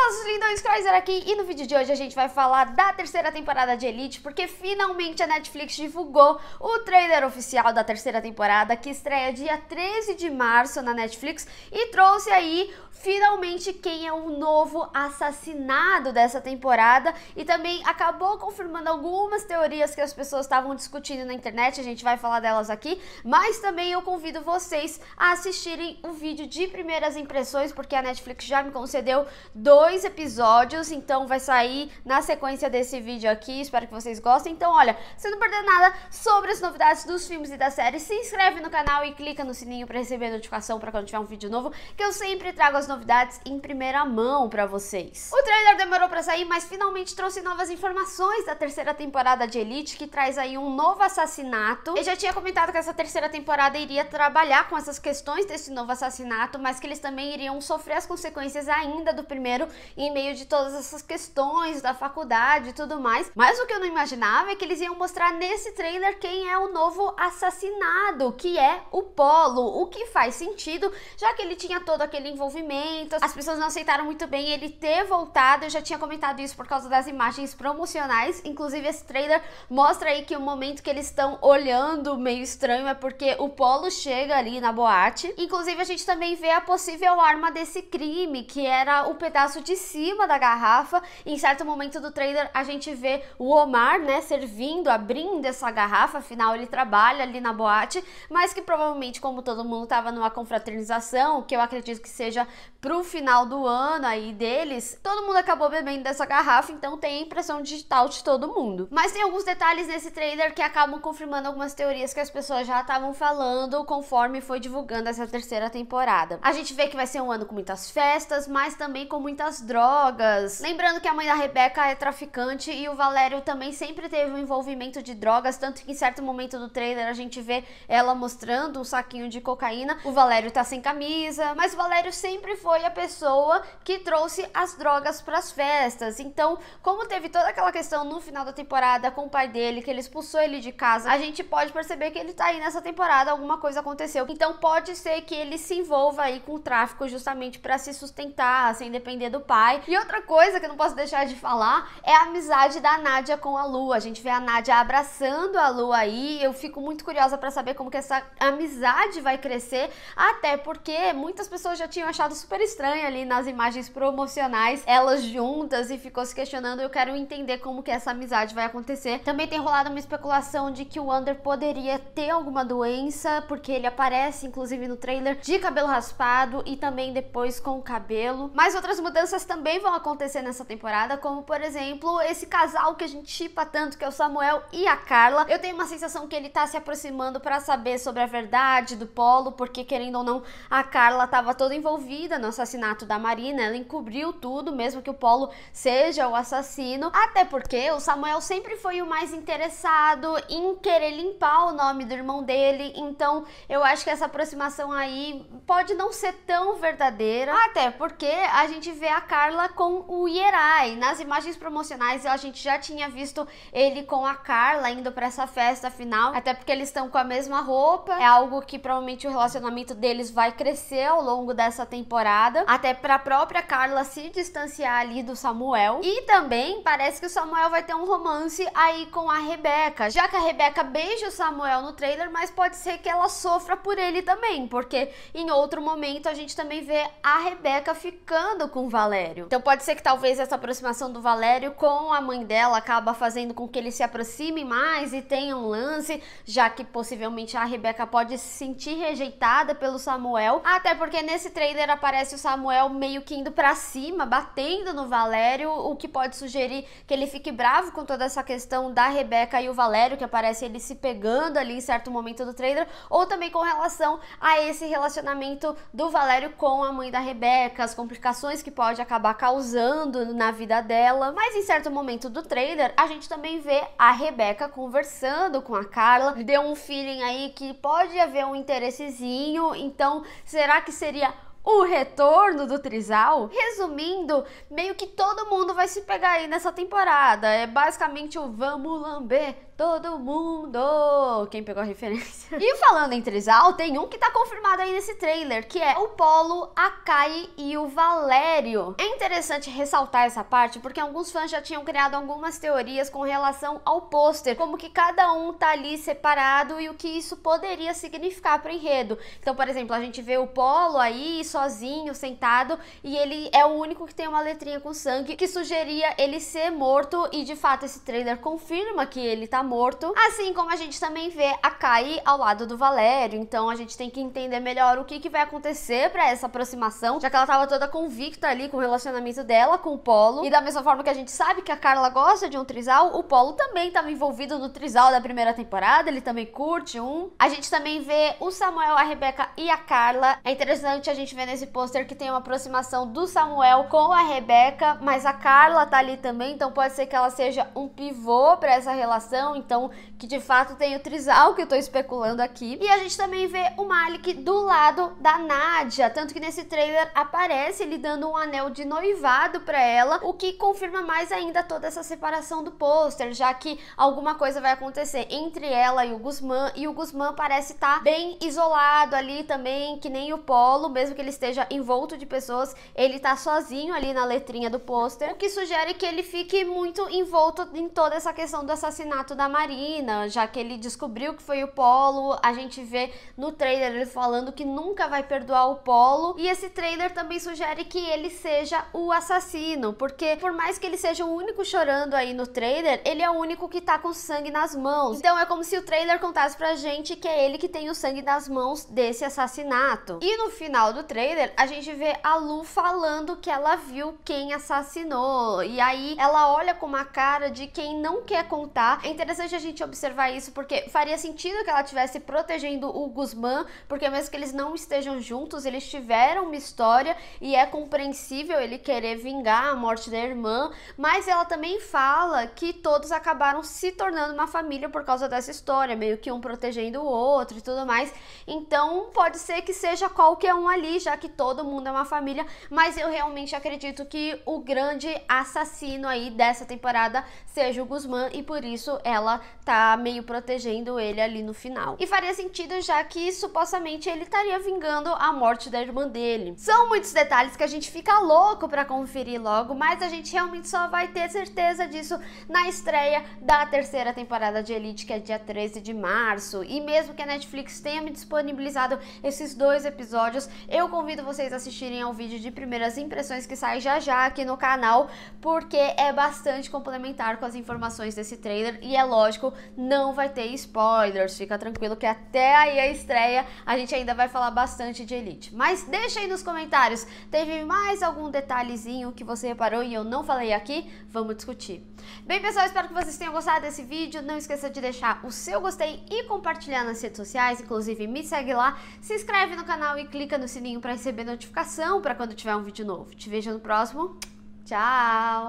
Fala seus lindões, Chrysler aqui e no vídeo de hoje a gente vai falar da terceira temporada de Elite porque finalmente a Netflix divulgou o trailer oficial da terceira temporada que estreia dia 13 de março na Netflix e trouxe aí finalmente quem é o novo assassinado dessa temporada e também acabou confirmando algumas teorias que as pessoas estavam discutindo na internet, a gente vai falar delas aqui, mas também eu convido vocês a assistirem o vídeo de primeiras impressões porque a Netflix já me concedeu dois dois episódios, então vai sair na sequência desse vídeo aqui. Espero que vocês gostem. Então, olha, se não perder nada sobre as novidades dos filmes e das séries, se inscreve no canal e clica no sininho para receber notificação para quando tiver um vídeo novo, que eu sempre trago as novidades em primeira mão para vocês. O trailer demorou para sair, mas finalmente trouxe novas informações da terceira temporada de Elite, que traz aí um novo assassinato. Eu já tinha comentado que essa terceira temporada iria trabalhar com essas questões desse novo assassinato, mas que eles também iriam sofrer as consequências ainda do primeiro, em meio de todas essas questões da faculdade e tudo mais. Mas o que eu não imaginava é que eles iam mostrar nesse trailer quem é o novo assassinado, que é o Polo, o que faz sentido, já que ele tinha todo aquele envolvimento, as pessoas não aceitaram muito bem ele ter voltado. Eu já tinha comentado isso por causa das imagens promocionais, inclusive esse trailer mostra aí que o momento que eles estão olhando meio estranho é porque o Polo chega ali na boate. Inclusive a gente também vê a possível arma desse crime, que era o pedaço de de cima da garrafa. Em certo momento do trailer, a gente vê o Omar, né, servindo, abrindo essa garrafa. Afinal, ele trabalha ali na boate, mas que provavelmente, como todo mundo tava numa confraternização, que eu acredito que seja pro final do ano aí deles, todo mundo acabou bebendo dessa garrafa, então tem a impressão digital de todo mundo. Mas tem alguns detalhes nesse trailer que acabam confirmando algumas teorias que as pessoas já estavam falando conforme foi divulgando essa terceira temporada. A gente vê que vai ser um ano com muitas festas, mas também com muitas drogas. Lembrando que a mãe da Rebeca é traficante e o Valério também sempre teve um envolvimento de drogas, tanto que em certo momento do trailer a gente vê ela mostrando um saquinho de cocaína. O Valério tá sem camisa, mas o Valério sempre foi a pessoa que trouxe as drogas para as festas. Então, como teve toda aquela questão no final da temporada com o pai dele, que ele expulsou ele de casa, a gente pode perceber que ele tá aí nessa temporada, alguma coisa aconteceu. Então, pode ser que ele se envolva aí com o tráfico justamente para se sustentar, sem depender do pai. E outra coisa que eu não posso deixar de falar é a amizade da Nádia com a Lua. A gente vê a Nádia abraçando a Lua aí. Eu fico muito curiosa para saber como que essa amizade vai crescer, até porque muitas pessoas já tinham achado super estranha ali nas imagens promocionais, elas juntas e ficou se questionando. Eu quero entender como que essa amizade vai acontecer. Também tem rolado uma especulação de que o Wander poderia ter alguma doença, porque ele aparece inclusive no trailer de cabelo raspado e também depois com o cabelo. Mas outras mudanças mudanças também vão acontecer nessa temporada, como por exemplo esse casal que a gente chipa tanto, que é o Samuel e a Carla. Eu tenho uma sensação que ele tá se aproximando para saber sobre a verdade do Polo, porque querendo ou não, a Carla estava toda envolvida no assassinato da Marina, ela encobriu tudo, mesmo que o Polo seja o assassino, até porque o Samuel sempre foi o mais interessado em querer limpar o nome do irmão dele, então eu acho que essa aproximação aí pode não ser tão verdadeira, até porque a gente vê a a Carla com o Yerai. Nas imagens promocionais a gente já tinha visto ele com a Carla indo para essa festa final, até porque eles estão com a mesma roupa. É algo que provavelmente o relacionamento deles vai crescer ao longo dessa temporada, até para a própria Carla se distanciar ali do Samuel. E também parece que o Samuel vai ter um romance aí com a Rebeca, já que a Rebeca beija o Samuel no trailer, mas pode ser que ela sofra por ele também, porque em outro momento a gente também vê a Rebeca ficando com o Valério Valério. Então pode ser que talvez essa aproximação do Valério com a mãe dela acaba fazendo com que ele se aproxime mais e tenha um lance, já que possivelmente a Rebeca pode se sentir rejeitada pelo Samuel, até porque nesse trailer aparece o Samuel meio que indo para cima, batendo no Valério, o que pode sugerir que ele fique bravo com toda essa questão da Rebeca e o Valério, que aparece ele se pegando ali em certo momento do trailer, ou também com relação a esse relacionamento do Valério com a mãe da Rebeca, as complicações que pode pode acabar causando na vida dela. Mas em certo momento do trailer, a gente também vê a Rebeca conversando com a Carla. Deu um feeling aí que pode haver um interessezinho. Então, será que seria o retorno do Trizal. Resumindo, meio que todo mundo vai se pegar aí nessa temporada. É basicamente o vamos lamber Todo mundo! Quem pegou a referência? E falando em trisal, tem um que tá confirmado aí nesse trailer, que é o Polo, a Kai e o Valério. É interessante ressaltar essa parte porque alguns fãs já tinham criado algumas teorias com relação ao pôster, como que cada um tá ali separado e o que isso poderia significar pro enredo. Então, por exemplo, a gente vê o Polo aí sozinho, sentado, e ele é o único que tem uma letrinha com sangue que sugeria ele ser morto e de fato esse trailer confirma que ele tá morto. Assim como a gente também vê a Kai ao lado do Valério. Então a gente tem que entender melhor o que, que vai acontecer para essa aproximação, já que ela tava toda convicta ali com o relacionamento dela com o Polo. E da mesma forma que a gente sabe que a Carla gosta de um trisal, o Polo também tava envolvido no trisal da primeira temporada, ele também curte um. A gente também vê o Samuel, a Rebeca e a Carla. É interessante a gente ver nesse pôster que tem uma aproximação do Samuel com a Rebeca, mas a Carla tá ali também, então pode ser que ela seja um pivô para essa relação então que de fato tem o trisal que eu tô especulando aqui. E a gente também vê o Malik do lado da Nadia, tanto que nesse trailer aparece ele dando um anel de noivado para ela, o que confirma mais ainda toda essa separação do pôster, já que alguma coisa vai acontecer entre ela e o Guzmán, e o Guzmán parece estar tá bem isolado ali também, que nem o Polo, mesmo que ele esteja envolto de pessoas, ele tá sozinho ali na letrinha do pôster, o que sugere que ele fique muito envolto em toda essa questão do assassinato da Marina, já que ele descobriu que foi o Polo. A gente vê no trailer ele falando que nunca vai perdoar o Polo. E esse trailer também sugere que ele seja o assassino, porque por mais que ele seja o único chorando aí no trailer, ele é o único que tá com sangue nas mãos. Então é como se o trailer contasse pra gente que é ele que tem o sangue nas mãos desse assassinato. E no final do trailer, a gente vê a Lu falando que ela viu quem assassinou. E aí ela olha com uma cara de quem não quer contar. É interessante interessante a gente observar isso, porque faria sentido que ela estivesse protegendo o Guzmán, porque mesmo que eles não estejam juntos, eles tiveram uma história e é compreensível ele querer vingar a morte da irmã, mas ela também fala que todos acabaram se tornando uma família por causa dessa história, meio que um protegendo o outro e tudo mais. Então pode ser que seja qualquer um ali, já que todo mundo é uma família, mas eu realmente acredito que o grande assassino aí dessa temporada seja o Guzmán e por isso ela ela tá meio protegendo ele ali no final. E faria sentido já que supostamente ele estaria vingando a morte da irmã dele. São muitos detalhes que a gente fica louco para conferir logo, mas a gente realmente só vai ter certeza disso na estreia da terceira temporada de Elite, que é dia 13 de março. E mesmo que a Netflix tenha me disponibilizado esses dois episódios, eu convido vocês a assistirem ao vídeo de primeiras impressões que sai já já aqui no canal, porque é bastante complementar com as informações desse trailer e é lógico, não vai ter spoilers. Fica tranquilo que até aí a estreia a gente ainda vai falar bastante de Elite. Mas deixa aí nos comentários, teve mais algum detalhezinho que você reparou e eu não falei aqui? Vamos discutir. Bem, pessoal, espero que vocês tenham gostado desse vídeo. Não esqueça de deixar o seu gostei e compartilhar nas redes sociais, inclusive me segue lá, se inscreve no canal e clica no sininho para receber notificação para quando tiver um vídeo novo. Te vejo no próximo. Tchau!